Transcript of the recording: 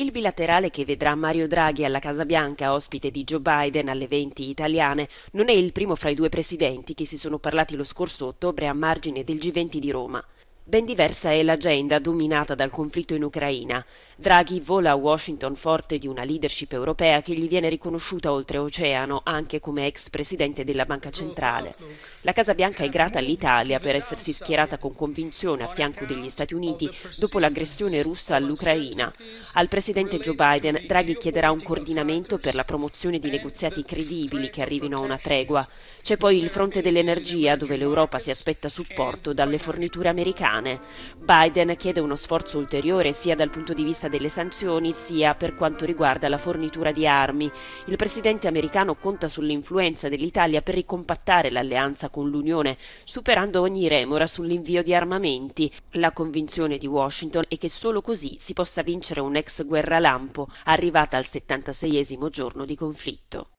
Il bilaterale che vedrà Mario Draghi alla Casa Bianca, ospite di Joe Biden alle 20 italiane, non è il primo fra i due presidenti che si sono parlati lo scorso ottobre a margine del G20 di Roma. Ben diversa è l'agenda dominata dal conflitto in Ucraina. Draghi vola a Washington forte di una leadership europea che gli viene riconosciuta oltreoceano anche come ex presidente della Banca Centrale. La Casa Bianca è grata all'Italia per essersi schierata con convinzione a fianco degli Stati Uniti dopo l'aggressione russa all'Ucraina. Al presidente Joe Biden Draghi chiederà un coordinamento per la promozione di negoziati credibili che arrivino a una tregua. C'è poi il fronte dell'energia dove l'Europa si aspetta supporto dalle forniture americane italiane. Biden chiede uno sforzo ulteriore sia dal punto di vista delle sanzioni sia per quanto riguarda la fornitura di armi. Il presidente americano conta sull'influenza dell'Italia per ricompattare l'alleanza con l'Unione, superando ogni remora sull'invio di armamenti. La convinzione di Washington è che solo così si possa vincere un'ex guerra lampo, arrivata al 76 giorno di conflitto.